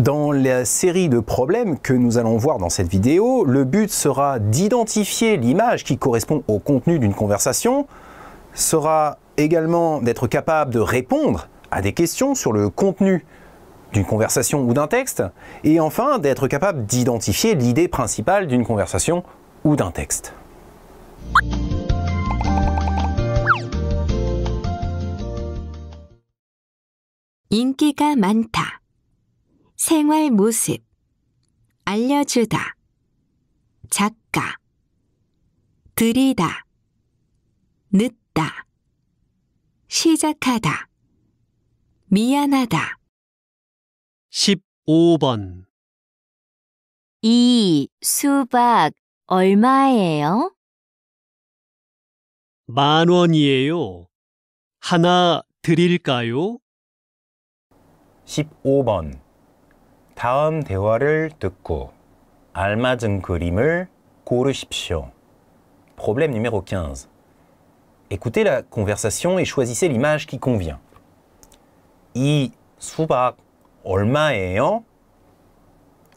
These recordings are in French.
Dans la série de problèmes que nous allons voir dans cette vidéo, le but sera d'identifier l'image qui correspond au contenu d'une conversation, sera également d'être capable de répondre à des questions sur le contenu d'une conversation ou d'un texte, et enfin d'être capable d'identifier l'idée principale d'une conversation ou d'un texte. 생활 모습 알려주다 작가 들이다 늦다 시작하다 미안하다 15번 이 수박 얼마예요? 만 원이에요. 하나 드릴까요? 15번 Problème numéro 15. Écoutez la conversation et choisissez l'image qui convient. 이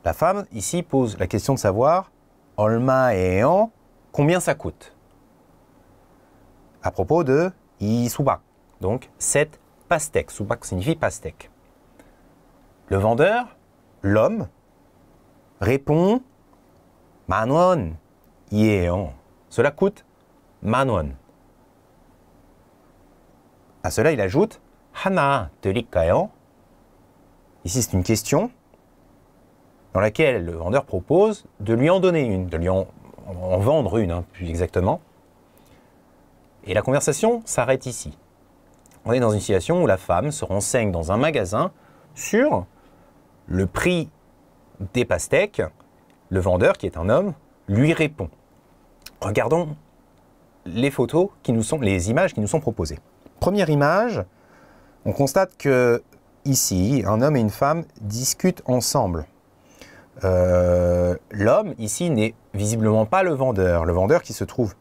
La femme ici pose la question de savoir 얼마예요? Combien ça coûte? À propos de 이 수박. Donc cette pastèque. Subak signifie pastèque. Le vendeur l'homme répond Manon, yeon. Cela coûte Manon. À cela, il ajoute Hana 드릴까요? Ici, c'est une question dans laquelle le vendeur propose de lui en donner une, de lui en, vendre une, hein, plus exactement. Et la conversation s'arrête ici. On est dans une situation où la femme se renseigne dans un magasin sur le prix des pastèques, le vendeur, qui est un homme, lui répond. Regardons les photos qui nous sont, les images qui nous sont proposées. Première image, on constate que ici, un homme et une femme discutent ensemble. Euh, l'homme ici n'est visiblement pas le vendeur. Le vendeur qui se trouve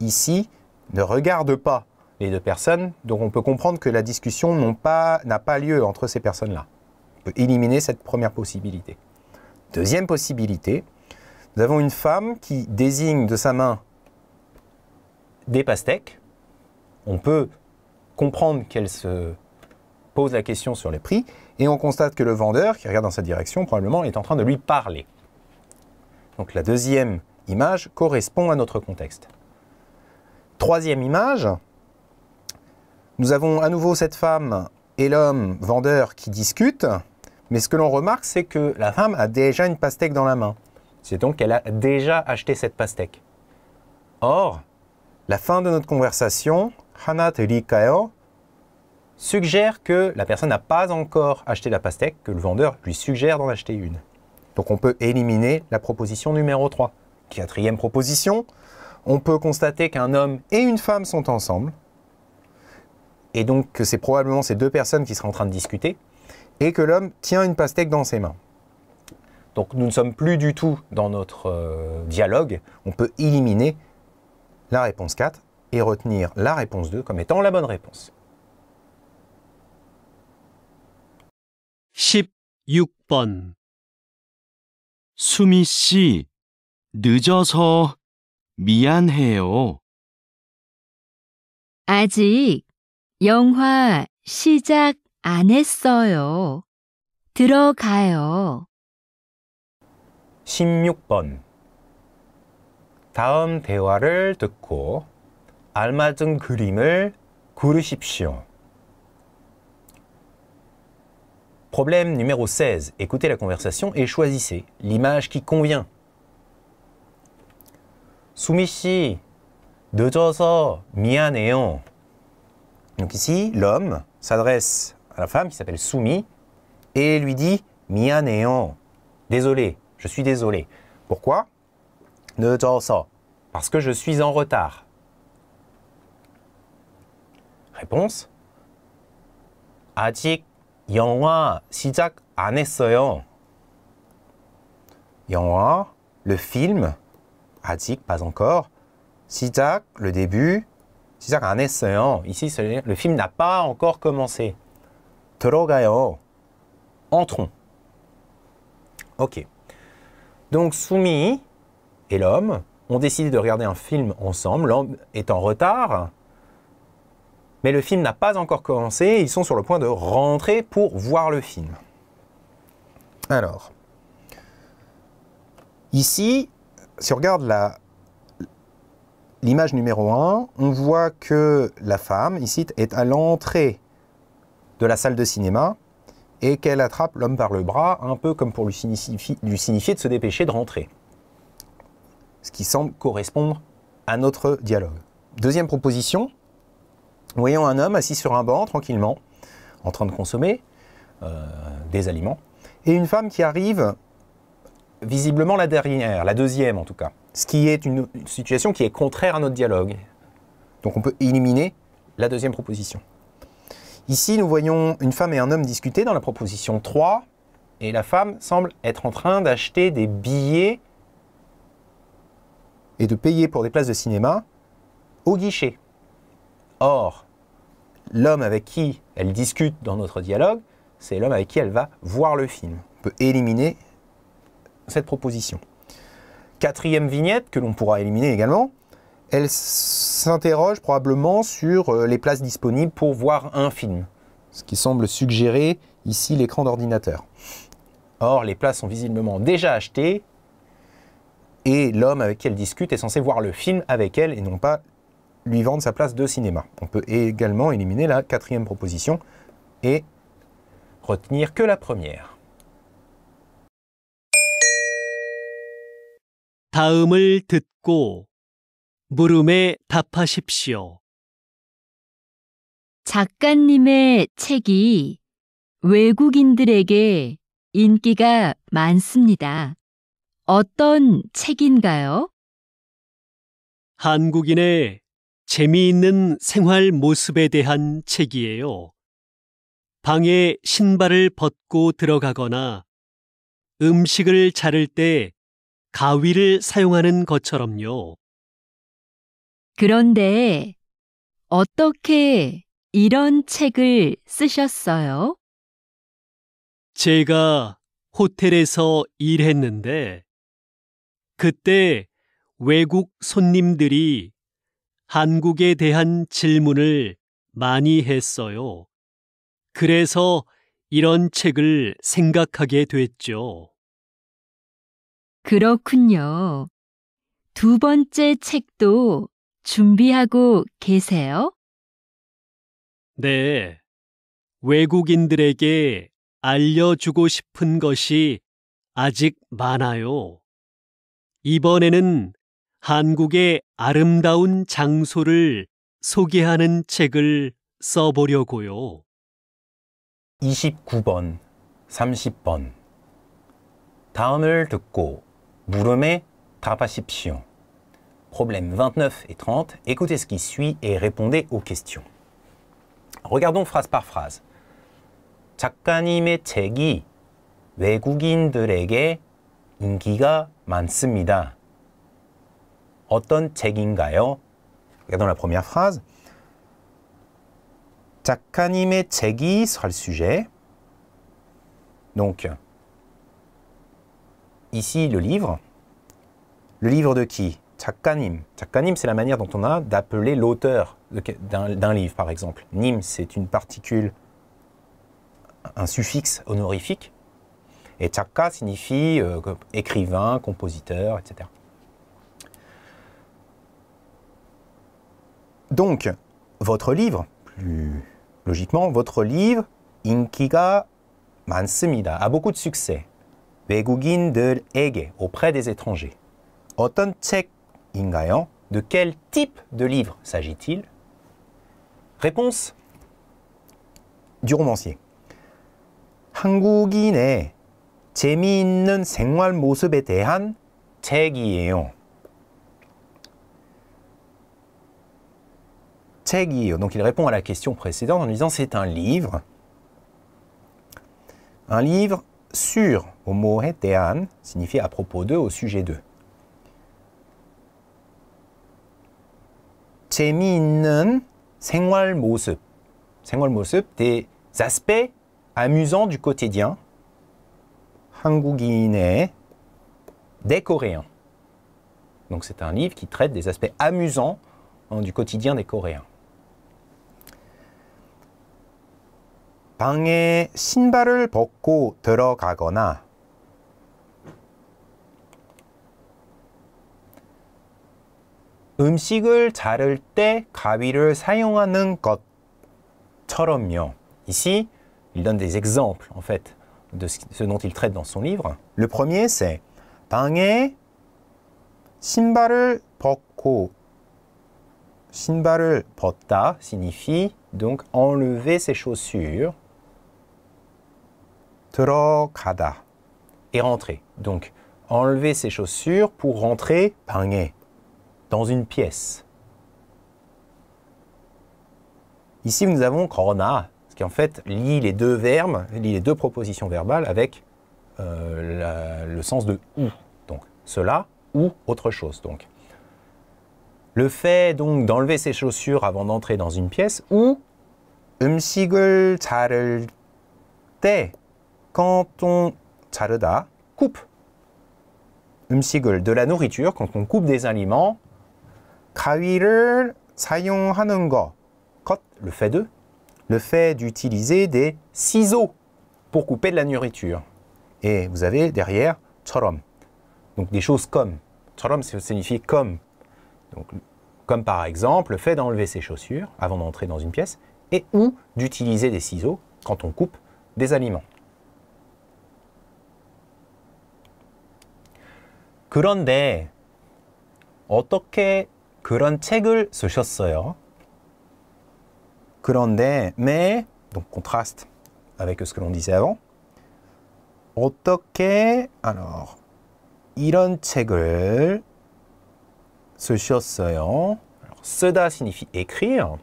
ici ne regarde pas les deux personnes, donc on peut comprendre que la discussion n'a pas lieu entre ces personnes-là peut éliminer cette première possibilité. Deuxième possibilité, nous avons une femme qui désigne de sa main des pastèques. On peut comprendre qu'elle se pose la question sur les prix et on constate que le vendeur, qui regarde dans sa direction, probablement est en train de lui parler. Donc la deuxième image correspond à notre contexte. Troisième image, nous avons à nouveau cette femme et l'homme vendeur qui discutent. Mais ce que l'on remarque, c'est que la femme a déjà une pastèque dans la main. C'est donc qu'elle a déjà acheté cette pastèque. Or, la fin de notre conversation, Hanat suggère que la personne n'a pas encore acheté la pastèque, que le vendeur lui suggère d'en acheter une. Donc on peut éliminer la proposition numéro 3. Quatrième proposition, on peut constater qu'un homme et une femme sont ensemble, et donc que c'est probablement ces deux personnes qui seraient en train de discuter, et que l'homme tient une pastèque dans ses mains. Donc nous ne sommes plus du tout dans notre euh, dialogue. On peut éliminer la réponse 4 et retenir la réponse 2 comme étant la bonne réponse. 16안 했어요. 들어가요. 16번 다음 대화를 듣고 알맞은 그림을 고르십시오. Problème numéro 16. Écoutez la conversation et choisissez l'image qui convient. 수미 씨, 늦어서 미안해요. Donc ici, l'homme s'adresse à la femme qui s'appelle Soumi et lui dit Mianéon, désolé, je suis désolé. Pourquoi Ne ça parce que je suis en retard. Réponse Atik 영화 sitak le film, Atik pas encore. sitak, le début. sitak 안 Ici, le film n'a pas encore commencé. Entrons. Ok. Donc Soumi et l'homme ont décidé de regarder un film ensemble. L'homme est en retard, mais le film n'a pas encore commencé. Ils sont sur le point de rentrer pour voir le film. Alors, ici, si on regarde la, l'image numéro 1, on voit que la femme, ici, est à l'entrée de la salle de cinéma et qu'elle attrape l'homme par le bras, un peu comme pour lui signifier, de se dépêcher de rentrer. Ce qui semble correspondre à notre dialogue. Deuxième proposition, voyons un homme assis sur un banc tranquillement, en train de consommer euh, des aliments, et une femme qui arrive visiblement la dernière, la deuxième en tout cas, ce qui est une situation qui est contraire à notre dialogue. Donc on peut éliminer la deuxième proposition. Ici, nous voyons une femme et un homme discuter dans la proposition 3, et la femme semble être en train d'acheter des billets et de payer pour des places de cinéma au guichet. Or, l'homme avec qui elle discute dans notre dialogue, c'est l'homme avec qui elle va voir le film. On peut éliminer cette proposition. Quatrième vignette que l'on pourra éliminer également, elle s'interroge probablement sur euh, les places disponibles pour voir un film, ce qui semble suggérer ici l'écran d'ordinateur. Or, les places sont visiblement déjà achetées et l'homme avec qui elle discute est censé voir le film avec elle et non pas lui vendre sa place de cinéma. On peut également éliminer la quatrième proposition et retenir que la première. 물음에 답하십시오. 작가님의 책이 외국인들에게 인기가 많습니다. 어떤 책인가요? 한국인의 재미있는 생활 모습에 대한 책이에요. 방에 신발을 벗고 들어가거나 음식을 자를 때 가위를 사용하는 것처럼요. 그런데 어떻게 이런 책을 쓰셨어요? 제가 호텔에서 일했는데 그때 외국 손님들이 한국에 대한 질문을 많이 했어요. 그래서 이런 책을 생각하게 됐죠. 그렇군요. 두 번째 책도 준비하고 계세요? 네. 외국인들에게 알려주고 싶은 것이 아직 많아요. 이번에는 한국의 아름다운 장소를 소개하는 책을 써보려고요. 29번, 30번. 다음을 듣고 물음에 답하십시오. problèmes 29 et 30, écoutez ce qui suit et répondez aux questions. Regardons phrase par phrase. 작가님의 책이 외국인들에게 인기가 많습니다. 어떤 책인가요? Regardons la première phrase. 작가님의 책이 sera le sujet. Donc, ici le livre. Le livre de qui takanim. Takanim, c'est la manière dont on a d'appeler l'auteur d'un livre, par exemple. Nim, c'est une particule, un suffixe honorifique. Et takka signifie euh, écrivain, compositeur, etc. Donc, votre livre, plus logiquement, votre livre, Inkiga Mansumida, a beaucoup de succès. Begugin de Ege, auprès des étrangers. Autant check de quel type de livre s'agit-il Réponse du romancier. 한국인의 Donc il répond à la question précédente en disant c'est un livre. Un livre sur, au mot signifie à propos de, au sujet de. 재미있는 생활 모습. 생활 모습 des aspects amusants du quotidien. 한국인의 des Coréens. Donc c'est un livre qui traite des aspects amusants hein, du quotidien des Coréens. 방에 신발을 벗고 들어가거나 음식을 Ici, il donne des exemples, en fait, de ce dont il traite dans son livre. Le premier, c'est 방에 신발을 벗고 신발을 벗다 signifie donc enlever ses chaussures. et rentrer. Donc enlever ses chaussures pour rentrer dans une pièce. Ici, nous avons corona, ce qui en fait lie les deux verbes, lie les deux propositions verbales avec euh, le sens de ou. Donc cela ou autre chose. Donc le fait donc d'enlever ses chaussures avant d'entrer dans une pièce ou 음식을 자를 때 quand on 자르다 coupe 음식을 de la nourriture quand on coupe des aliments 가위를 사용하는 Cut, le fait de, le fait d'utiliser des ciseaux pour couper de la nourriture. Et vous avez derrière 처럼, donc des choses comme. 처럼 signifie comme. Donc, comme par exemple le fait d'enlever ses chaussures avant d'entrer dans une pièce et ou d'utiliser des ciseaux quand on coupe des aliments. 그런데 어떻게 그런 책을 쓰셨어요. 그런데 mais donc contraste avec ce que l'on disait avant. 어떻게 alors 이런 책을 쓰셨어요? 쓰다 signifie écrire.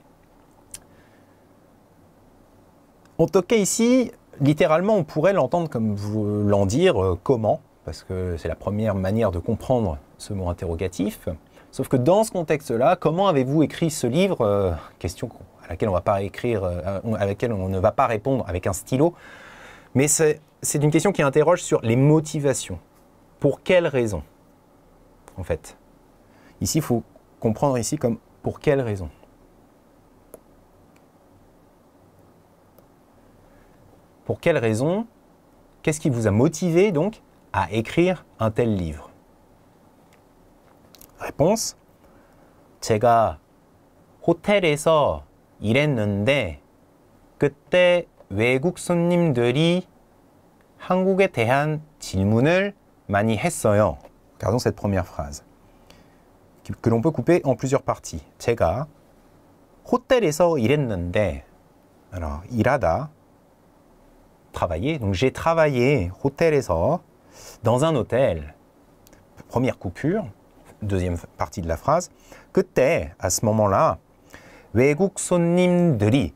어떻게 ici, littéralement, on pourrait l'entendre comme voulant dire euh, comment, parce que c'est la première manière de comprendre ce mot interrogatif. Sauf que dans ce contexte-là, comment avez-vous écrit ce livre euh, Question à laquelle on va pas écrire, euh, laquelle on ne va pas répondre avec un stylo. Mais c'est une question qui interroge sur les motivations. Pour quelles raisons, en fait Ici, il faut comprendre ici comme pour quelles raisons. Pour quelles raisons Qu'est-ce qui vous a motivé donc à écrire un tel livre Réponse. 제가 호텔에서 일했는데 그때 외국 손님들이 한국에 대한 질문을 많이 했어요. Regardons cette première phrase que l'on peut couper en plusieurs parties. 제가 호텔에서 일했는데 alors 일하다 travailler donc j'ai travaillé 호텔에서 dans un hôtel. Première coupure deuxième partie de la phrase. que t'es à ce moment-là, 외국 손님들이,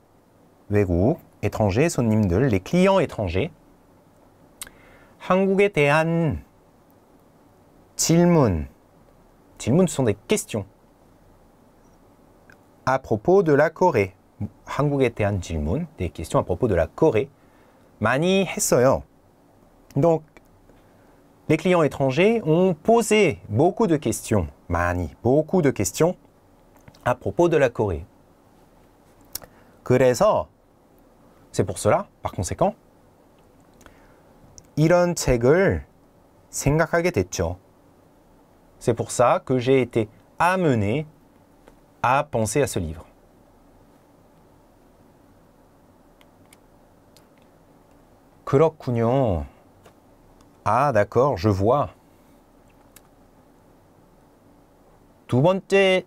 외국, étrangers, 손님들, les clients étrangers, 한국에 대한 질문, 질문 sont des questions, à propos de la Corée. 한국에 대한 질문, des questions à propos de la Corée. 많이 했어요. Donc, les clients étrangers ont posé beaucoup de questions, beaucoup de questions à propos de la Corée. c'est pour cela, par conséquent, 이런 책을 생각하게 됐죠. C'est pour ça que j'ai été amené à penser à ce livre. 그렇군요. « Ah, d'accord, je vois. Un deuxième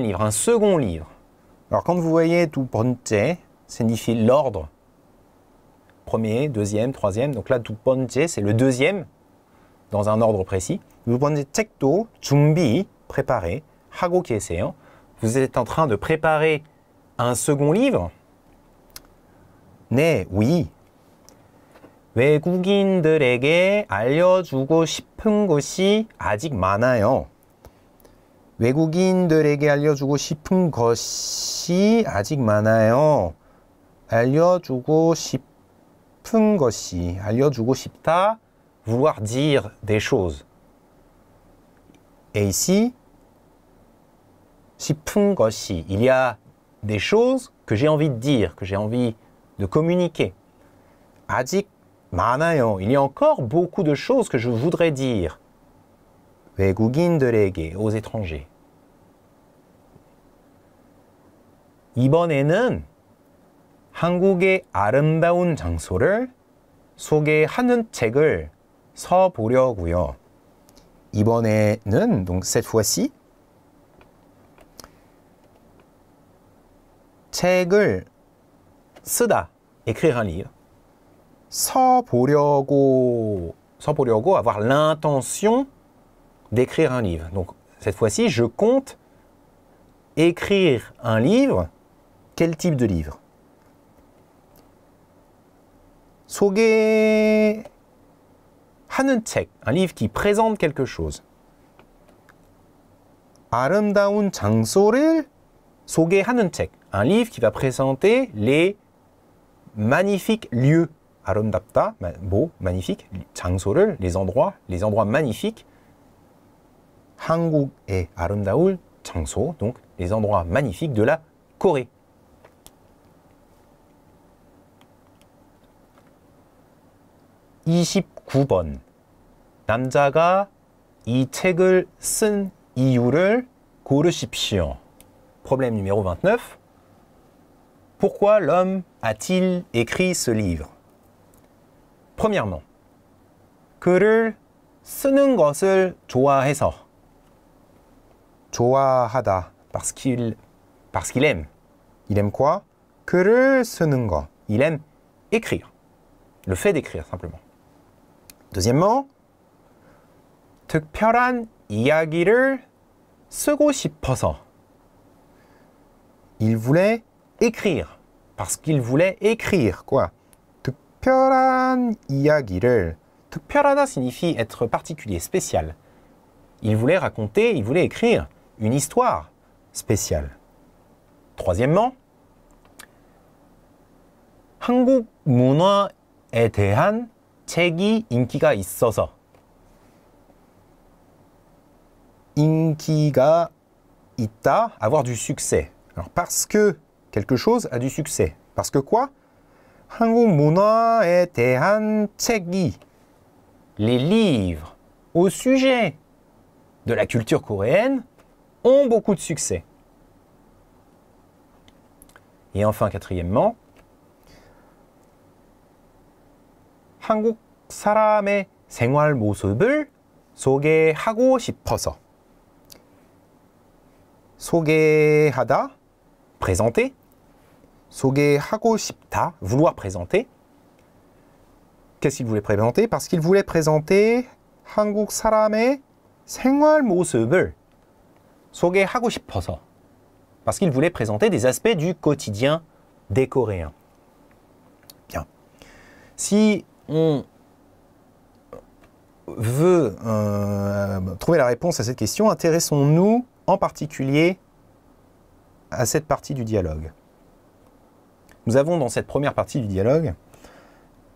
livre, un second livre. Alors quand vous voyez 두 번째, signifie l'ordre. Premier, deuxième, troisième. Donc là, 두 번째, c'est le deuxième, dans un ordre précis. vous 번째 책도 준비, préparé. 하고 계세요? Vous êtes en train de préparer un second livre? 네, oui. 외국인들에게 알려주고 싶은 것이 아직 많아요. 외국인들에게 알려주고 싶은 것이 아직 많아요. 알려주고 싶은 것이 알려주고 싶다. vouloir dire des choses. Et ici, 짚은 것이 il y a des choses que j'ai envie de dire, que j'ai envie de communiquer. 아직 많아요. Il y a encore beaucoup de choses que je voudrais dire. 외국인들에게 aux étrangers. 이번에는 한국의 아름다운 장소를 소개하는 책을 서 보려고요. 이번에는 donc cette fois-ci 책을 쓰다, écrire un livre. 써보려고, 써보려고, avoir l'intention d'écrire un livre. Donc, cette fois-ci, je compte écrire un livre. Quel type de livre 소개하는 책, un livre qui présente quelque chose. 아름다운 장소를 소개하는 un livre qui va présenter les magnifiques lieux 아름답다, beau, magnifique, 장소를, les endroits, les endroits magnifiques 한국의 아름다울 장소, donc les endroits magnifiques de la Corée. 2 9번 남자가 이 책을 쓴 이유를 고르십시오. Problème numéro 29. Pourquoi l'homme a-t-il écrit ce livre Premièrement, 쓰는 Parce qu'il, aime. Il aime quoi Il aime écrire. Le fait d'écrire, simplement. Deuxièmement, 특별한 이야기를 쓰고 싶어서. Il voulait écrire. Parce qu'il voulait écrire quoi 특별한 이야기를 signifie être particulier, spécial. Il voulait raconter, il voulait écrire une histoire spéciale. Troisièmement, 한국 문화에 대한 책이 인기가 있어서 인기가 있다, avoir du succès. Alors parce que quelque chose a du succès. Parce que quoi Les livres au sujet de la culture coréenne ont beaucoup de succès. Et enfin, quatrièmement, 한국 사람의 생활 모습을 소개하고 싶어서 présenter, 소개하고 싶다, vouloir présenter. Qu'est-ce qu'il voulait présenter Parce qu'il voulait présenter 한국 사람의 생활 모습을 소개하고 싶어서. Parce qu'il voulait présenter des aspects du quotidien des Coréens. Bien. Si on veut euh, trouver la réponse à cette question, intéressons-nous en particulier à cette partie du dialogue. Nous avons dans cette première partie du dialogue,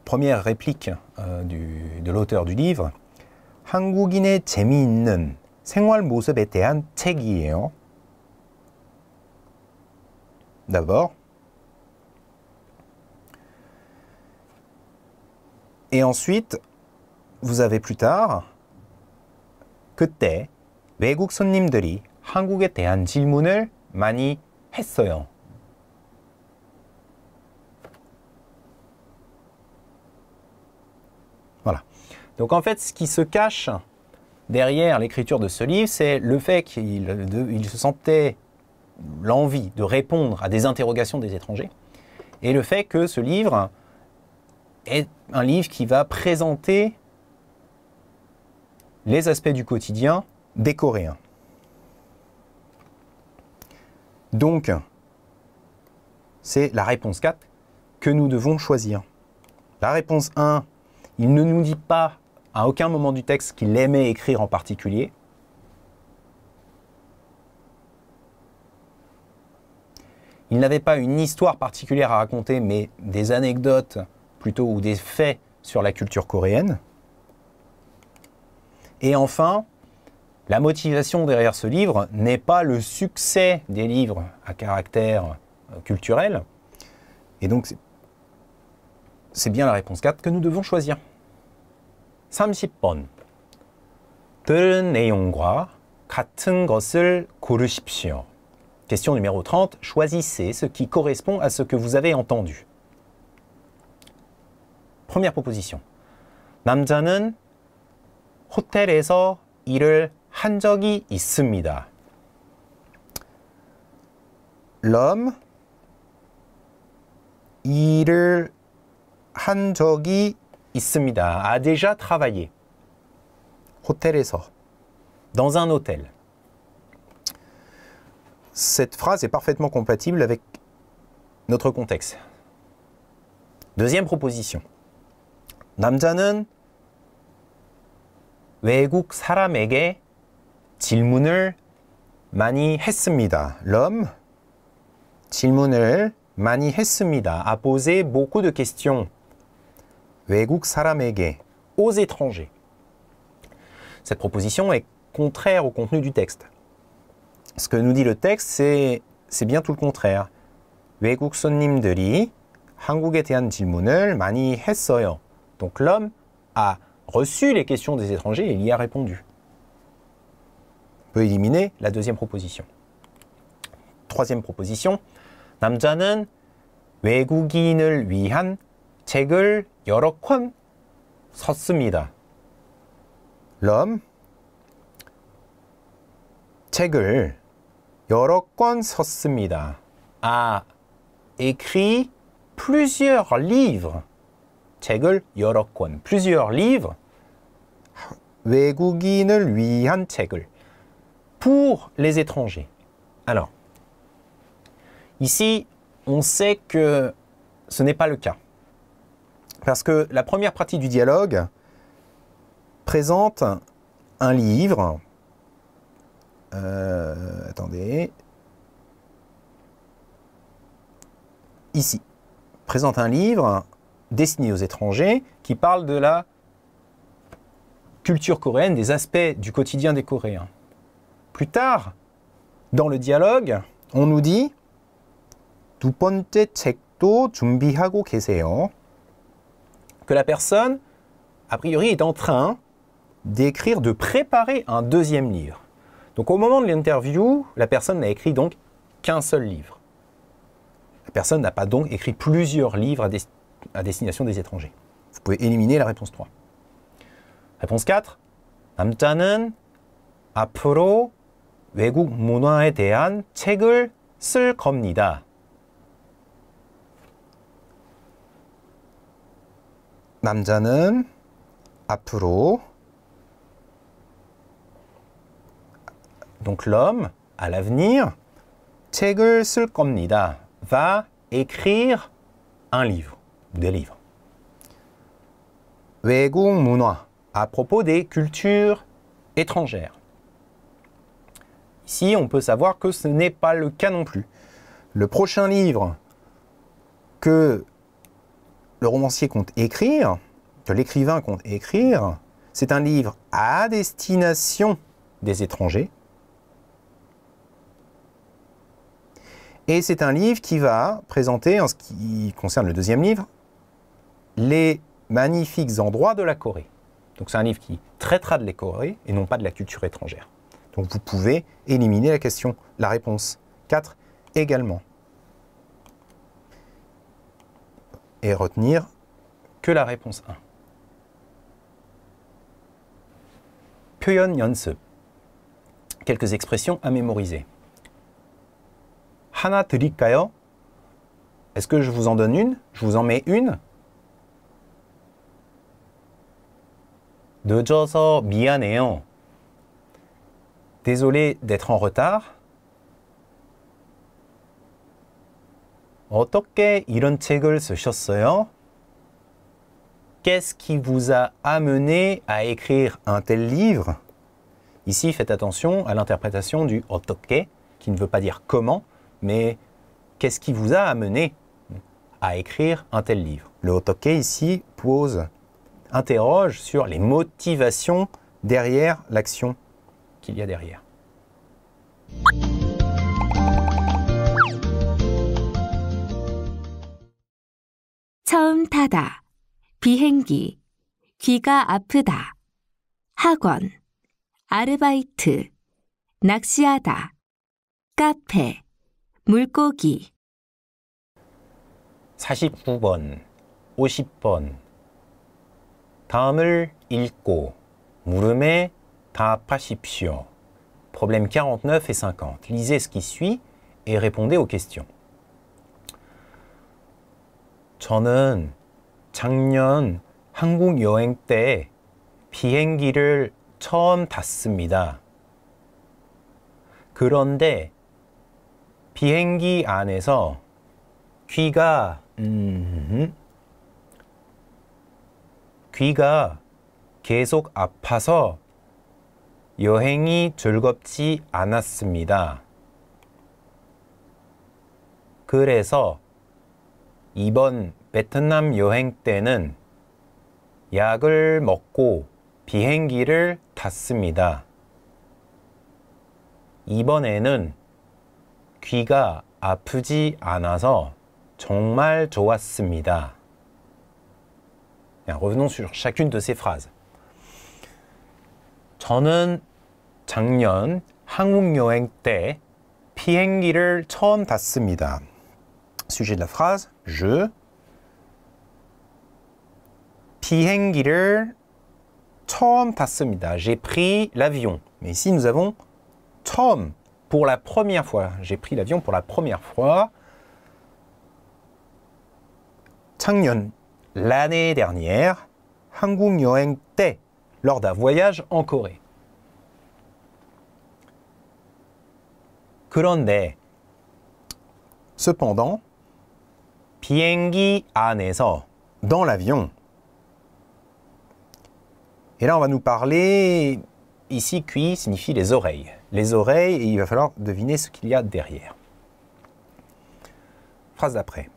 première réplique euh, de l'auteur du livre, 한국인의 재미있는 생활 모습에 대한 책이에요. D'abord. Et ensuite, vous avez plus tard 그때 외국 손님들이 한국에 대한 질문을 많이 voilà. Donc en fait, ce qui se cache derrière l'écriture de ce livre, c'est le fait qu'il se sentait l'envie de répondre à des interrogations des étrangers et le fait que ce livre est un livre qui va présenter les aspects du quotidien des Coréens. Donc, c'est la réponse 4 que nous devons choisir. La réponse 1, il ne nous dit pas à aucun moment du texte qu'il aimait écrire en particulier. Il n'avait pas une histoire particulière à raconter, mais des anecdotes plutôt ou des faits sur la culture coréenne. Et enfin, la motivation derrière ce livre n'est pas le succès des livres à caractère euh, culturel. Et donc, c'est bien la réponse 4 que nous devons choisir. 30 Question numéro 30. Choisissez ce qui correspond à ce que vous avez entendu. Première proposition. 남자는 호텔에서 일을 한 l'homme 일을 a déjà travaillé. 호텔에서 dans un hôtel. Cette phrase est parfaitement compatible avec notre contexte. Deuxième proposition. 남자는 외국 사람에게 질문을 많이 했습니다. L'homme 질문을 a posé beaucoup de questions. aux étrangers. Cette proposition est contraire au contenu du texte. Ce que nous dit le texte, c'est bien tout le contraire. Donc l'homme a reçu les questions des étrangers et il y a répondu. peut éliminer la deuxième proposition. Troisième proposition, 남자는 외국인을 위한 책을 여러 권 썼습니다. L'homme 책을 여러 권 썼습니다. a écrit plusieurs livres. 책을 여러 권, plusieurs livres. 외국인을 위한 책을 pour les étrangers. Alors, ici, on sait que ce n'est pas le cas. Parce que la première partie du dialogue présente un livre. Euh, attendez. Ici. Présente un livre destiné aux étrangers qui parle de la culture coréenne, des aspects du quotidien des Coréens. Plus tard, dans le dialogue, on nous dit Que la personne, a priori, est en train d'écrire, de préparer un deuxième livre. Donc au moment de l'interview, la personne n'a écrit donc qu'un seul livre. La personne n'a pas donc écrit plusieurs livres à, destination des étrangers. Vous pouvez éliminer la réponse 3. Réponse 4. 외국 문화에 대한 책을 쓸 겁니다. 남자는 앞으로 donc l'homme à l'avenir 책을 쓸 겁니다. va écrire un livre, des livres. 외국 문화 à propos des cultures étrangères. Ici, on peut savoir que ce n'est pas le cas non plus. Le prochain livre que le romancier compte écrire, que l'écrivain compte écrire, c'est un livre à destination des étrangers. Et c'est un livre qui va présenter, en ce qui concerne le deuxième livre, les magnifiques endroits de la Corée. Donc c'est un livre qui traitera de la Corée et non pas de la culture étrangère. Donc vous pouvez éliminer la question, la réponse 4 également. Et retenir que la réponse 1. Pyeon Quelques expressions à mémoriser. Hana 드릴까요? Est-ce que je vous en donne une Je vous en mets une bien 미안해요. Désolé d'être en retard. Qu'est-ce qui vous a amené à écrire un tel livre Ici, faites attention à l'interprétation du 어떻게 qui ne veut pas dire comment, mais qu'est-ce qui vous a amené à écrire un tel livre Le otoke ici pose, interroge sur les motivations derrière l'action qu'il y a derrière. 처음 타다, 비행기, 귀가 아프다, 학원, 아르바이트, 낚시하다, 카페, 물고기. 49번, 50번. 다음을 읽고 물음에 답하십시오. Problèmes 49 et 50. Lisez ce qui suit et répondez aux questions. 저는 작년 한국 여행 때 비행기를 처음 탔습니다. 그런데 비행기 안에서 귀가 음, 귀가 계속 아파서 여행이 즐겁지 않았습니다. 그래서 이번 베트남 여행 때는 약을 먹고 비행기를 탔습니다. 이번에는 귀가 아프지 않아서 정말 좋았습니다. Revenons sur chacune de ces phrases. 저는 작년 한국 여행 때 비행기를 처음 Sujet de la phrase, je 비행기를 Tom 탔습니다. J'ai pris l'avion. Mais ici, nous avons tom pour la première fois. J'ai pris l'avion pour la première fois. 작년 l'année dernière, 한국 여행 lors d'un voyage en Corée. Cependant, dans l'avion. Et là, on va nous parler. Ici, qui signifie les oreilles. Les oreilles, et il va falloir deviner ce qu'il y a derrière. Phrase d'après.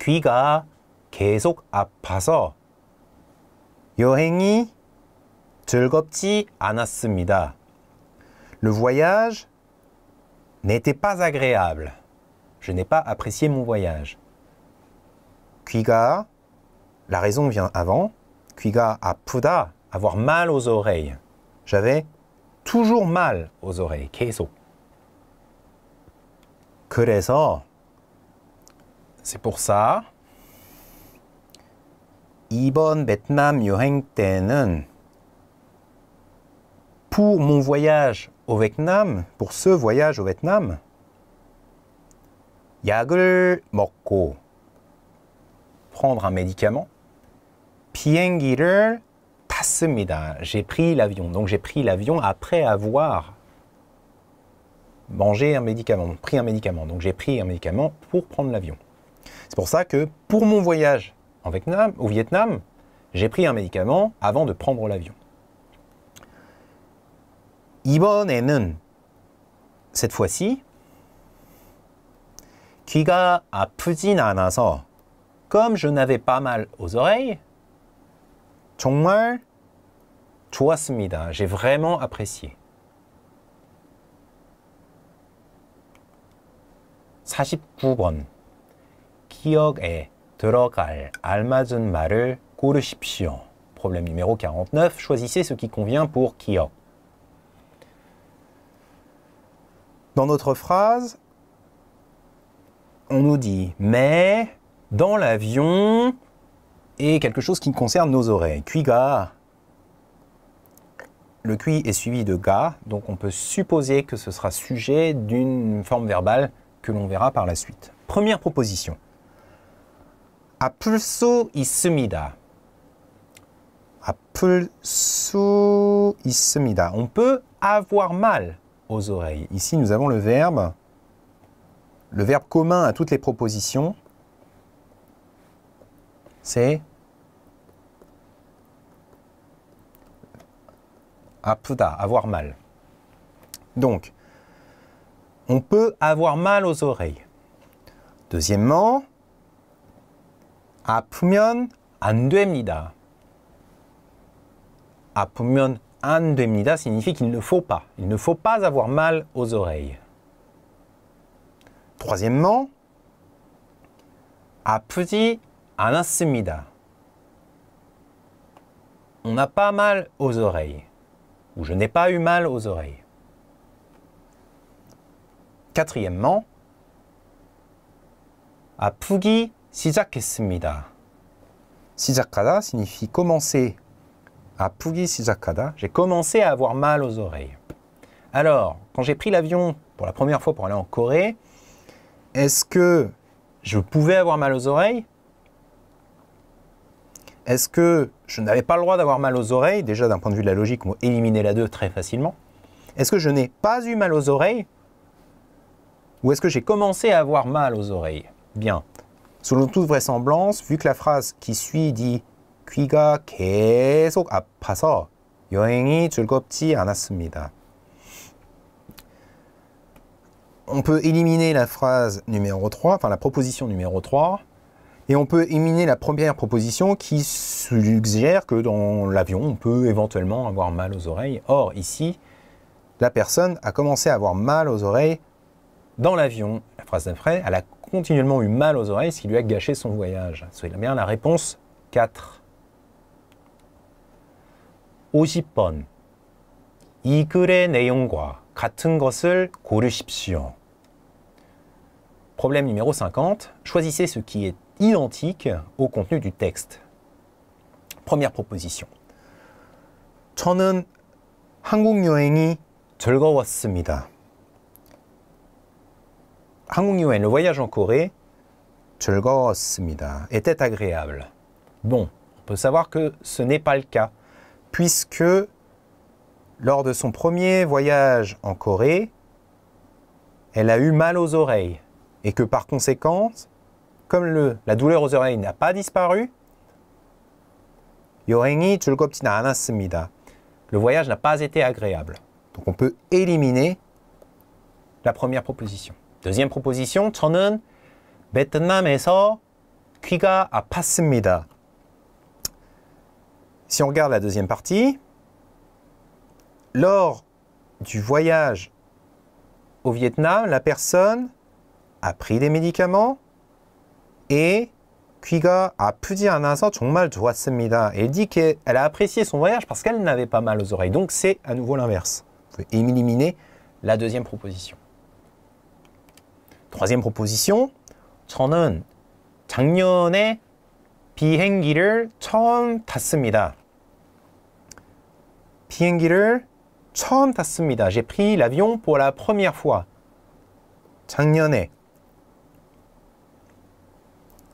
귀가 계속 아파서 여행이 즐겁지 않았습니다. Le voyage n'était pas agréable. Je n'ai pas apprécié mon voyage. Kuiga, la raison vient avant. Kuiga à puda, avoir mal aux oreilles. J'avais toujours mal aux oreilles. Keso. 그래서 c'est pour ça 이번 베트남 pour mon voyage au Vietnam, pour ce voyage au Vietnam, prendre un médicament. J'ai pris l'avion. Donc j'ai pris l'avion après avoir mangé un médicament, pris un médicament. Donc j'ai pris un médicament pour prendre l'avion. C'est pour ça que pour mon voyage au Vietnam, j'ai pris un médicament avant de prendre l'avion. 이번에는 cette fois-ci 귀가 아프진 않아서 comme je n'avais pas mal aux oreilles 정말 좋았습니다. J'ai vraiment apprécié. 49번 기억에 들어갈 알맞은 말을 고르십시오. Problème numéro 49. Choisissez ce qui convient pour 기억. Dans notre phrase, on nous dit mais dans l'avion et quelque chose qui concerne nos oreilles. Cui ga. Le cui est suivi de ga, donc on peut supposer que ce sera sujet d'une forme verbale que l'on verra par la suite. Première proposition. Apulso isumida. Apulso isumida. On peut avoir mal oreilles. Ici, nous avons le verbe, le verbe commun à toutes les propositions, c'est ah, avoir mal. Donc, on peut avoir mal aux oreilles. Deuxièmement, 아프면 안 됩니다. 아프면 Andemnida signifie qu'il ne faut pas. Il ne faut pas avoir mal aux oreilles. Troisièmement, 아프지 않았습니다. On n'a pas mal aux oreilles. Ou je n'ai pas eu mal aux oreilles. Quatrièmement, 아프기 시작했습니다. 시작하다 signifie commencer à Pugisizakada, j'ai commencé à avoir mal aux oreilles. Alors, quand j'ai pris l'avion pour la première fois pour aller en Corée, est-ce que je pouvais avoir mal aux oreilles Est-ce que je n'avais pas le droit d'avoir mal aux oreilles Déjà, d'un point de vue de la logique, on va éliminer la deux très facilement. Est-ce que je n'ai pas eu mal aux oreilles Ou est-ce que j'ai commencé à avoir mal aux oreilles Bien. Selon toute vraisemblance, vu que la phrase qui suit dit on peut éliminer la phrase numéro 3, enfin la proposition numéro 3, et on peut éliminer la première proposition qui suggère que dans l'avion, on peut éventuellement avoir mal aux oreilles. Or, ici, la personne a commencé à avoir mal aux oreilles dans l'avion. La phrase d'après, elle a continuellement eu mal aux oreilles, ce qui lui a gâché son voyage. C'est bien la réponse 4. 50번 이 글의 내용과 같은 것을 고르십시오. Problème numéro 50. Choisissez ce qui est identique au contenu du texte. Première proposition. 저는 한국 여행이 즐거웠습니다. 한국 여행, le voyage en Corée, 즐거웠습니다. était agréable. Bon, on peut savoir que ce n'est pas le cas. puisque lors de son premier voyage en Corée, elle a eu mal aux oreilles et que par conséquent, comme la douleur aux oreilles n'a pas disparu, Le voyage n'a pas été agréable. Donc on peut éliminer la première proposition. Deuxième proposition, 저는 귀가 si on regarde la deuxième partie, lors du voyage au Vietnam, la personne a pris des médicaments et 귀가 아프지 않아서 정말 좋았습니다. Elle dit qu'elle a apprécié son voyage parce qu'elle n'avait pas mal aux oreilles. Donc c'est à nouveau l'inverse. Vous pouvez éliminer la deuxième proposition. Troisième proposition. 저는 작년에 비행기를 처음 탔습니다. 비행기를 처음 탔습니다. J'ai pris l'avion pour la première fois.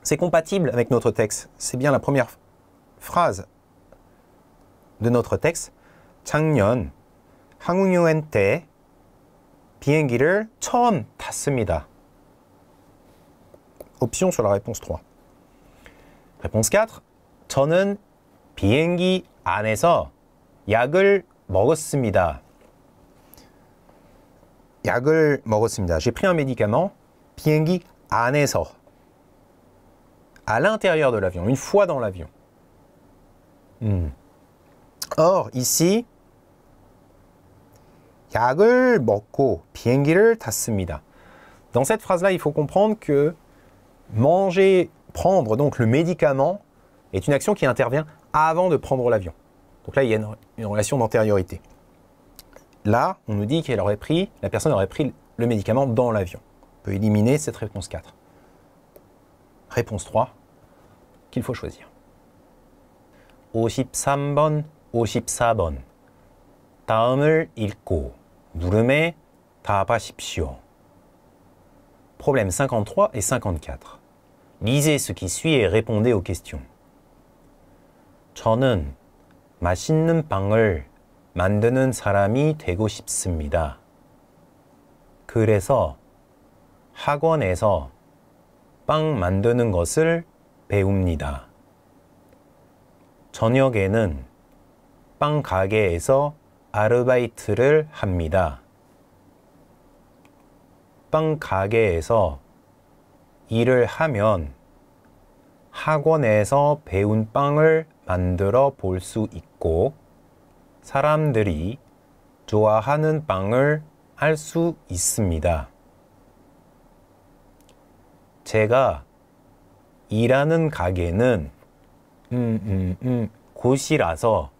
C'est compatible avec notre texte. C'est bien la première phrase de notre texte. 작년 항공여행 때 비행기를 처음 탔습니다. Option sur la réponse 3. Réponse 4. 저는 비행기 안에서 약을 먹었습니다. 약을 J'ai pris un médicament à l'intérieur de l'avion, une fois dans l'avion. Or, ici, 약을 먹고 Dans cette phrase-là, il faut comprendre que manger, prendre donc le médicament est une action qui intervient avant de prendre l'avion. Donc là, il y a une, relation d'antériorité. Là, on nous dit qu'elle aurait pris, la personne aurait pris le médicament dans l'avion. On peut éliminer cette réponse 4. Réponse 3, qu'il faut choisir. 53 54 53 et 54. Lisez ce qui suit et répondez aux questions. 맛있는 빵을 만드는 사람이 되고 싶습니다. 그래서 학원에서 빵 만드는 것을 배웁니다. 저녁에는 빵 가게에서 아르바이트를 합니다. 빵 가게에서 일을 하면 학원에서 배운 빵을 만들어 볼 수 있고 사람들이 좋아하는 빵을 알수 있습니다. 제가 일하는 가게는 음, 음, 음, 곳이라서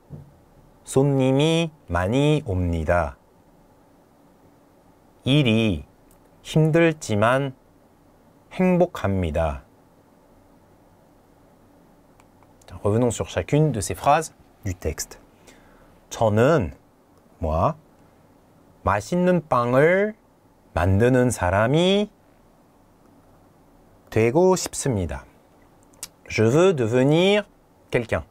손님이 많이 옵니다. 일이 힘들지만 행복합니다. Revenons sur chacune de ces phrases du texte. 저는 moi 맛있는 빵을 만드는 사람이 되고 싶습니다. Je veux devenir quelqu'un.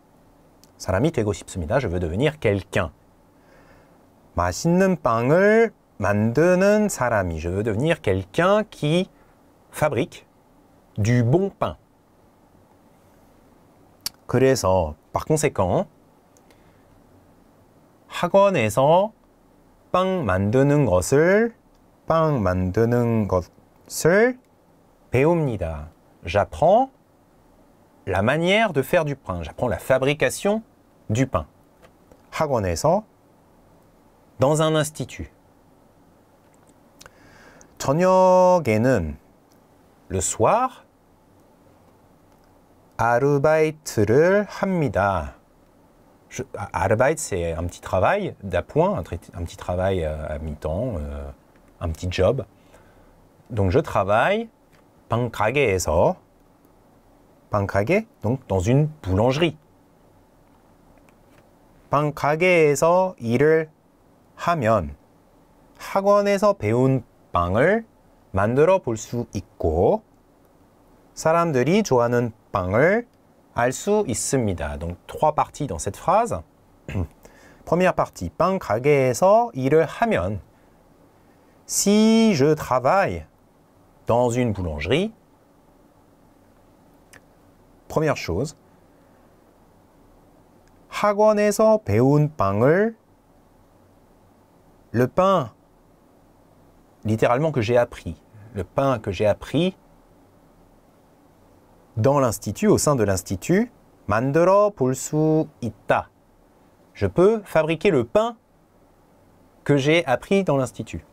사람이 되고 싶습니다. Je veux devenir quelqu'un. 맛있는 빵을 만드는 사람이. Je veux devenir quelqu'un qui fabrique du bon pain. 그래서 박공세권 학원에서 빵 만드는 것을 빵 만드는 것을 배웁니다. J'apprends la manière de faire du pain. J'apprends la fabrication du pain. 학원에서 dans un institut. 저녁에는 le soir 아르바이트를 합니다. Je, arbeite, c'est un petit travail d'appoint, un, un, petit travail à mi-temps, un petit job. Donc je travaille pankage에서 pankage, donc dans une boulangerie. 빵가게에서 일을 하면 학원에서 배운 빵을 만들어 볼 수 있고 사람들이 좋아하는 Donc trois parties dans cette phrase. Première partie, 일을 하면 si je travaille dans une boulangerie première chose 학원에서 le pain littéralement que j'ai appris le pain que j'ai appris dans l'institut, au sein de l'institut, mandoro pulsu itta. Je peux fabriquer le pain que j'ai appris dans l'institut.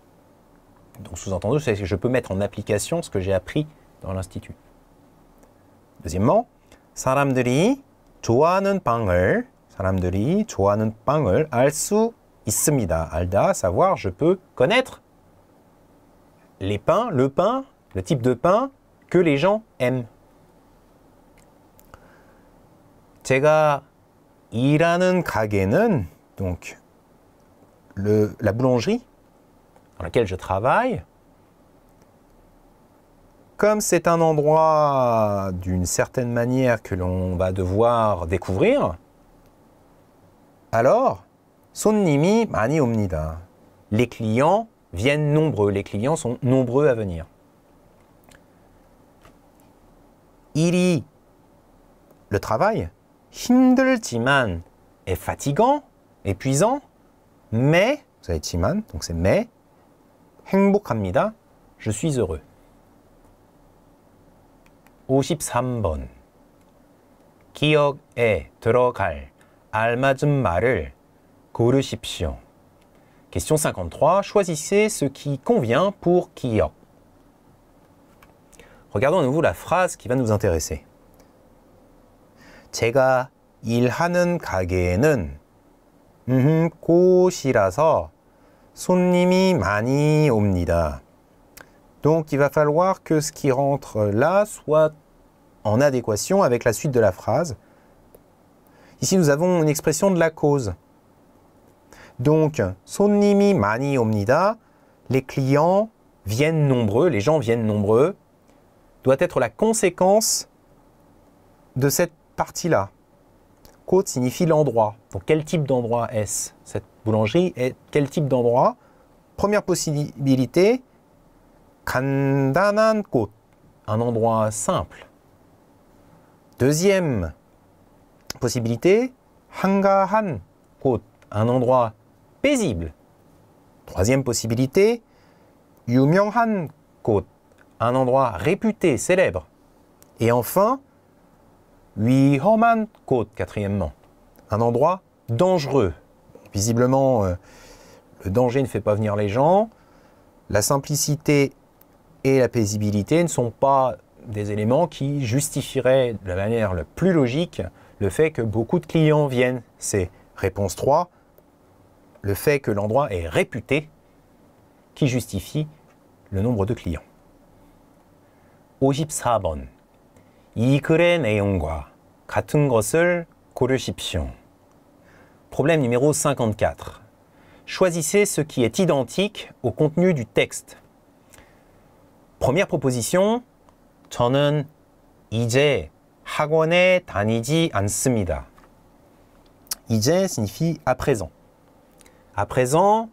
Donc sous-entendu, c'est que je peux mettre en application ce que j'ai appris dans l'institut. Deuxièmement, 사람들이 좋아하는 빵을 사람들이 좋아하는 빵을 Alda savoir, je peux connaître les pains, le pain, le type de pain que les gens aiment. donc la boulangerie dans laquelle je travaille comme c'est un endroit d'une certaine manière que l'on va devoir découvrir, alors, mani omnida, Les clients viennent nombreux, les clients sont nombreux à venir. Iri, le travail, 힘들지만 est fatigant, épuisant, mais, vous avez 지만, donc c'est mais, 행복합니다, je suis heureux. 53번 기억에 들어갈 알맞은 말을 고르십시오. Question 53. Choisissez ce qui convient pour 기억. Regardons à nouveau la phrase qui va nous intéresser. Donc il va falloir que ce qui rentre là soit en adéquation avec la suite de la phrase. Ici nous avons une expression de la cause. Donc mani omnida, Les clients viennent nombreux, les gens viennent nombreux, doit être la conséquence de cette partie-là. Côte signifie l'endroit. Donc quel type d'endroit est-ce Cette boulangerie est quel type d'endroit Première possibilité, Kandanan Côte, un endroit simple. Deuxième possibilité, Hangahan Côte, un endroit paisible. Troisième possibilité, Yumyonghan Côte, un endroit réputé, célèbre. Et enfin, hormann côte quatrièmement. Un endroit dangereux. Visiblement, euh, le danger ne fait pas venir les gens. La simplicité et la paisibilité ne sont pas des éléments qui justifieraient de la manière la plus logique le fait que beaucoup de clients viennent. C'est réponse 3, le fait que l'endroit est réputé qui justifie le nombre de clients. Ojibsabon. 이 글의 내용과 같은 Problème numéro 54. Choisissez ce qui est identique au contenu du texte. Première proposition. 저는 이제 학원에 다니지 않습니다. signifie à présent. À présent,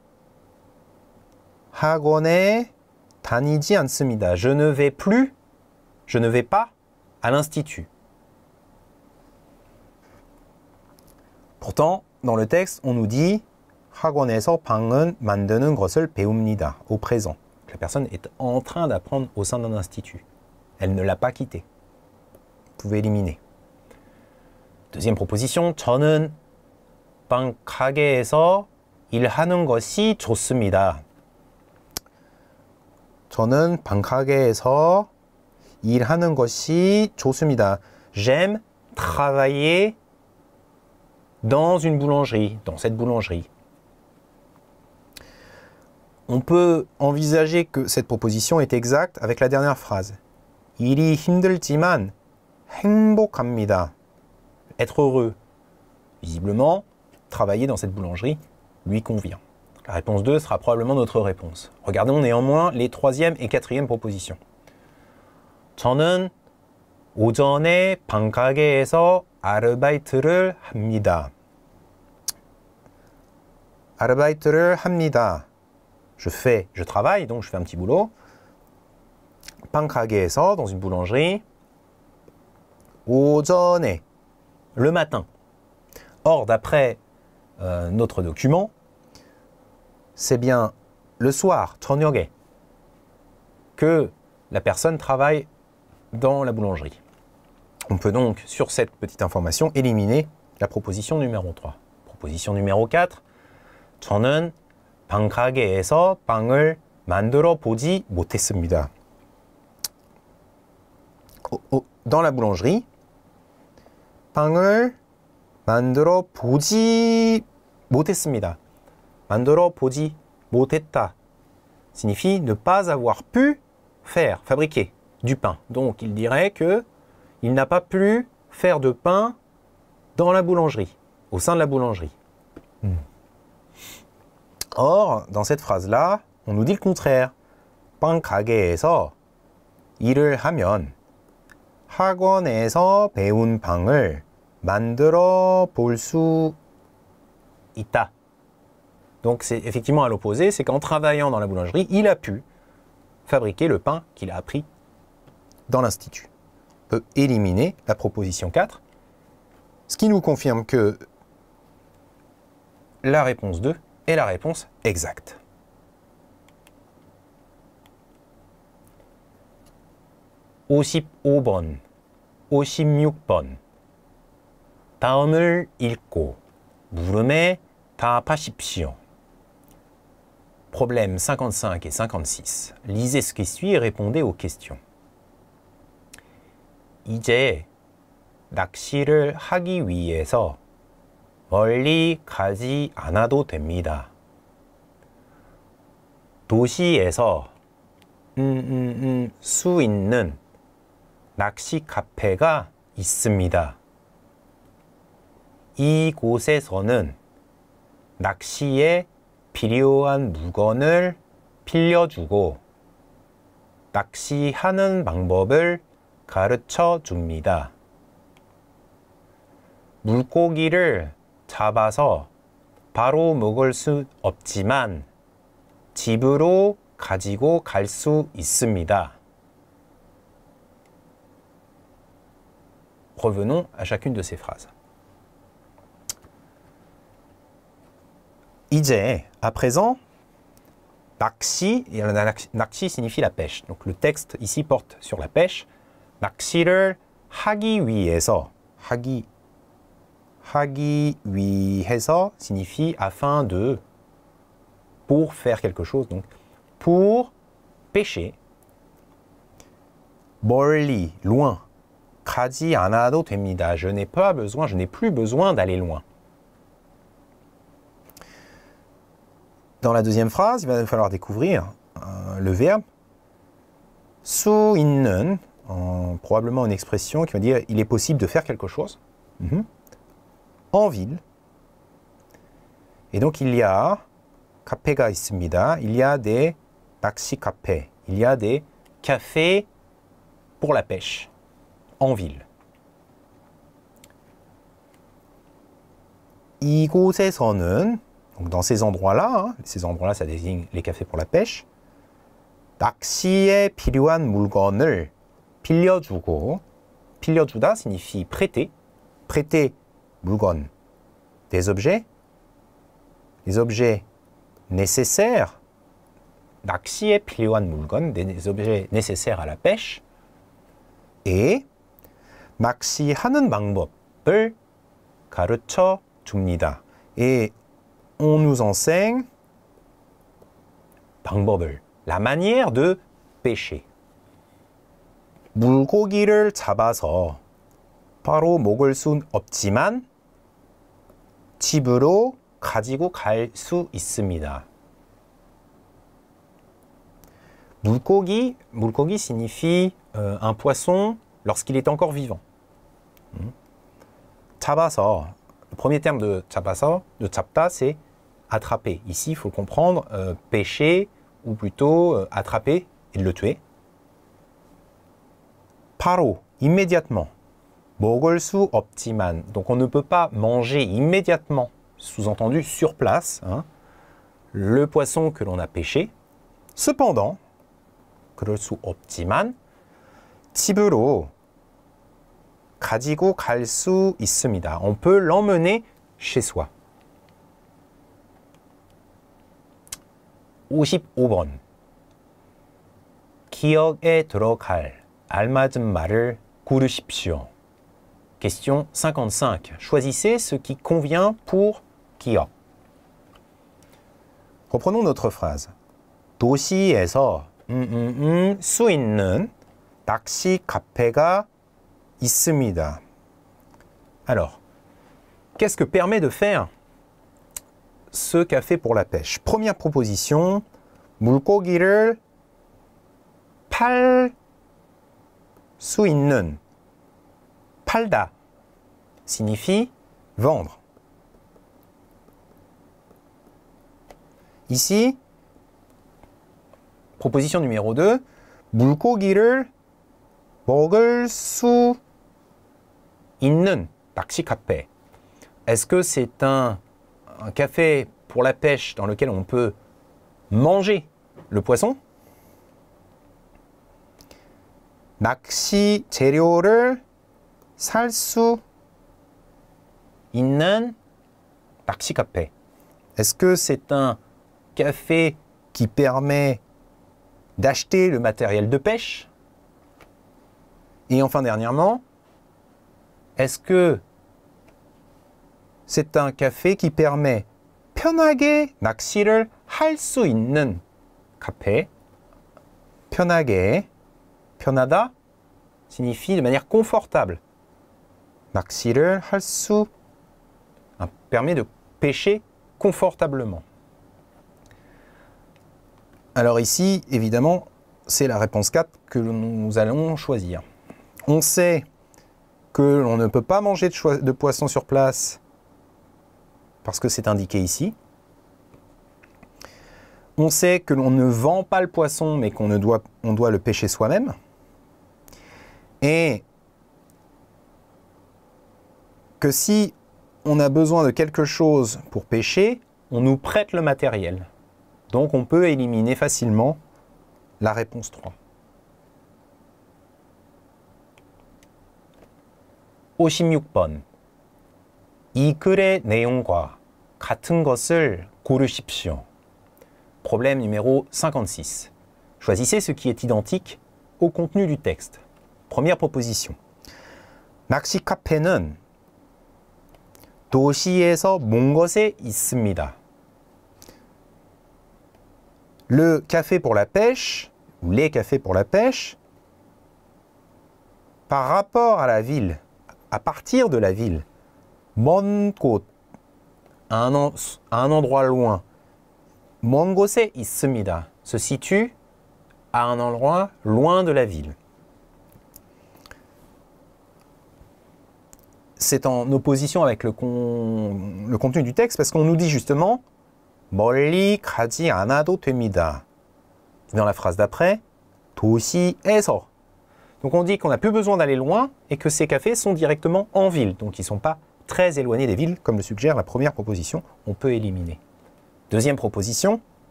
학원에 다니지 Je ne vais plus, je ne vais pas à l'Institut. Pourtant, dans le texte, on nous dit 학원에서 만드는 것을 배웁니다. Au présent. La personne est en train d'apprendre au sein d'un institut. Elle ne l'a pas quitté. Vous pouvez éliminer. Deuxième proposition. 저는 방 가게에서 일하는 것이 좋습니다. 저는 il 것이 좋습니다. J'aime travailler dans une boulangerie, dans cette boulangerie. On peut envisager que cette proposition est exacte avec la dernière phrase. 힘들지만 Être heureux. Visiblement, travailler dans cette boulangerie lui convient. La réponse 2 sera probablement notre réponse. Regardons néanmoins les troisième et quatrième propositions. Je fais, je travaille, donc je fais un petit boulot. 방가게에서, dans une boulangerie. le matin. Or, d'après euh, notre document, c'est bien le soir, 저녁에, que la personne travaille dans la boulangerie. On peut donc, sur cette petite information, éliminer la proposition numéro 3. Proposition numéro 4. 저는 빵을 만들어 보지 못했습니다. Dans la boulangerie, 빵을 만들어 보지 못했습니다. 만들어 보지 못했다 signifie ne pas avoir pu faire, fabriquer du pain. Donc il dirait que il n'a pas pu faire de pain dans la boulangerie, au sein de la boulangerie. Hmm. Or, dans cette phrase-là, on nous dit le contraire. 빵 가게에서 일을 하면 학원에서 배운 빵을 만들어 있다. Donc c'est effectivement à l'opposé, c'est qu'en travaillant dans la boulangerie, il a pu fabriquer le pain qu'il a appris dans l'institut. On peut éliminer la proposition 4, ce qui nous confirme que la réponse 2 est la réponse exacte. 55 Problèmes 55 et 56. Lisez ce qui suit et répondez aux questions. 이제 낚시를 하기 위해서 멀리 가지 않아도 됩니다. 도시에서 음음음 음, 음, 수 있는 낚시 카페가 있습니다. 이곳에서는 낚시에 필요한 물건을 빌려주고 낚시하는 방법을 가르쳐 줍니다. 물고기를 잡아서 바로 먹을 수 없지만 집으로 가지고 갈 수 있습니다. Revenons à chacune de ces phrases. 이제, à présent, Nakshi, et Nakshi signifie la pêche. Donc le texte ici porte sur la pêche. 낚시를 하기 위해서 하기 하기 signifie afin de pour faire quelque chose donc pour pêcher Borli loin 가지 않아도 됩니다. Je n'ai pas besoin, je n'ai plus besoin d'aller loin. Dans la deuxième phrase, il va falloir découvrir euh, le verbe souinen probablement une expression qui veut dire il est possible de faire quelque chose mhm, en ville. Et donc il y a 카페가 Il y a des taxi cafés. Il y a des cafés pour la pêche en ville. donc dans ces endroits-là, hein, ces endroits-là ça désigne les cafés pour la pêche. 낚시에 필요한 물건을 빌려주고 빌려주다 signifie prêter. prêter 물건 des objets les objets nécessaires 낚시에 필요한 물건 des objets nécessaires à la pêche et 낚시하는 방법을 가르쳐 줍니다. Et on nous enseigne 방법을 la manière de pêcher. 물고기를 잡아서 바로 먹을 순 없지만 집으로 가지고 갈 수 있습니다. 물고기, 물고기 signifie euh, un poisson lorsqu'il est encore vivant. 잡아서, le premier terme de 잡아서, de 잡다, c'est attraper. Ici, il faut comprendre euh, pêcher ou plutôt euh, attraper et le tuer. Paro, immédiatement. 먹을 수 Donc on ne peut pas manger immédiatement. Sous-entendu sur place. Hein, le poisson que l'on a pêché. Cependant, 그럴 수 없지만 집으로 가지고 갈 있습니다. On peut l'emmener chez soi. 55번 기억에 들어갈 알맞은 말을 고르십시오. Question 55. Choisissez ce qui convient pour Kia. Reprenons notre phrase. 도시에서 수 있는 낚시 카페가 있습니다. Alors, qu'est-ce que permet de faire ce café pour la pêche Première proposition, 물고기를 팔 있는 Palda signifie vendre. Ici, proposition numéro 2, 물고기를 먹을 수 있는 taxi Est-ce que c'est un café pour la pêche dans lequel on peut manger le poisson maxi 재료를 살 있는 Est-ce que c'est un café qui permet d'acheter le matériel de pêche Et enfin dernièrement, est-ce que c'est un café qui permet 편하게 낚시를 할 있는 카페 편하다 signifie de manière confortable. 낚시를 halsu »« permet de pêcher confortablement. Alors ici, évidemment, c'est la réponse 4 que nous allons choisir. On sait que l'on ne peut pas manger de, poisson sur place parce que c'est indiqué ici. On sait que l'on ne vend pas le poisson mais qu'on doit, doit le pêcher soi-même. Et que si on a besoin de quelque chose pour pêcher, on nous prête le matériel. Donc on peut éliminer facilement la réponse 3. (56번) Problème numéro 56. Choisissez ce qui est identique au contenu du texte. Première proposition. 낚시 카페는 Le café pour la pêche, ou les cafés pour la pêche, par rapport à la ville, à partir de la ville, mon à un, un endroit loin, mongose Ismida, se situe à un endroit loin de la ville. c'est en opposition avec le, contenu du texte parce qu'on nous dit justement Dans la phrase d'après, 에서". Donc on dit qu'on n'a plus besoin d'aller loin et que ces cafés sont directement en ville, donc ils ne sont pas très éloignés des villes, comme le suggère la première proposition, on peut éliminer. Deuxième proposition,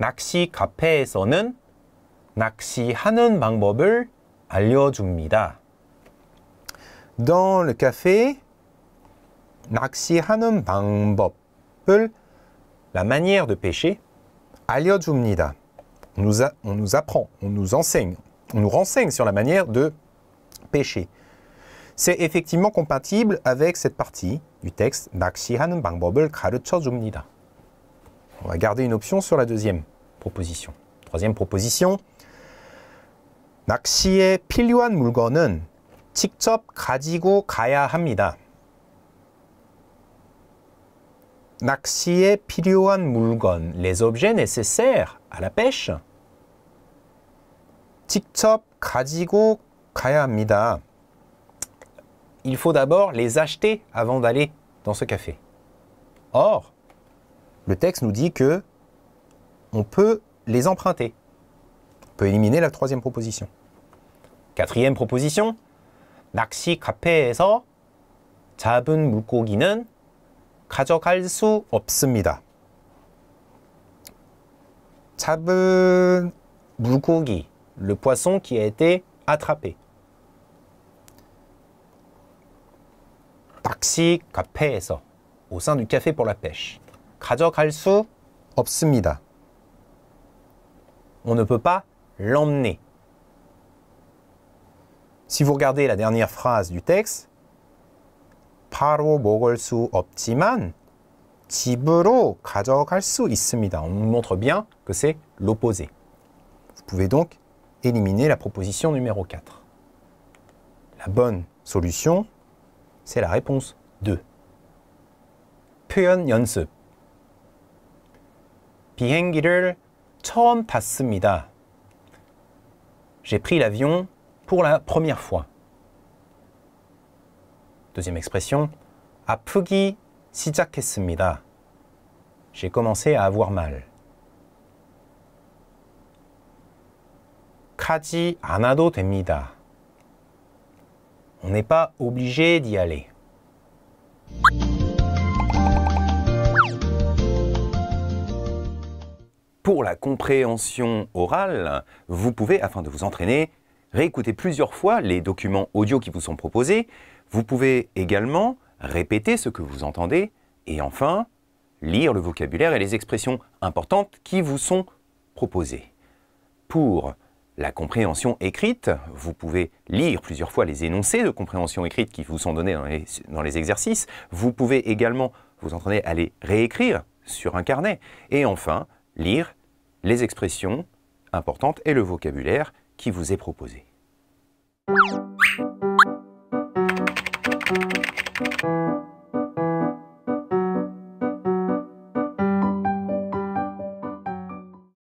낚시 카페에서는 낚시하는 방법을 알려줍니다 dans le café, 낚시하는 방법을 la manière de pêcher On nous, on nous apprend, on nous enseigne, on nous renseigne sur la manière de pêcher. C'est effectivement compatible avec cette partie du texte 낚시하는 방법을 On va garder une option sur la deuxième proposition. Troisième proposition. 낚시에 필요한 물건은 TikTok 가지고 가야 합니다. 낚시에 필요한 les objets nécessaires à la pêche. TikTok 가지고 가야 Il faut d'abord les acheter avant d'aller dans ce café. Or, le texte nous dit que on peut les emprunter. On peut éliminer la troisième proposition. Quatrième proposition, 낚시 카페에서 잡은 물고기는 가져갈 수 없습니다. 잡은 물고기, le poisson qui a été attrapé. 낚시 카페에서 au sein du café pour la pêche. 가져갈 수 없습니다. On ne peut pas l'emmener. Si vous regardez la dernière phrase du texte, 바로 먹을 수 없지만 집으로 가져갈 수 있습니다. On montre bien que c'est l'opposé. Vous pouvez donc éliminer la proposition numéro 4. La bonne solution, c'est la réponse 2. 표현 연습. 비행기를 처음 탔습니다. J'ai pris l'avion pour la première fois. Deuxième expression, 아프기 시작했습니다. J'ai commencé à avoir mal. 가지 않아도 됩니다. On n'est pas obligé d'y aller. Pour la compréhension orale, vous pouvez, afin de vous entraîner, réécouter plusieurs fois les documents audio qui vous sont proposés. Vous pouvez également répéter ce que vous entendez et enfin lire le vocabulaire et les expressions importantes qui vous sont proposées. Pour la compréhension écrite, vous pouvez lire plusieurs fois les énoncés de compréhension écrite qui vous sont donnés dans les, exercices. Vous pouvez également, vous entendez, les réécrire sur un carnet. Et enfin, lire les expressions importantes et le vocabulaire qui vous est proposé.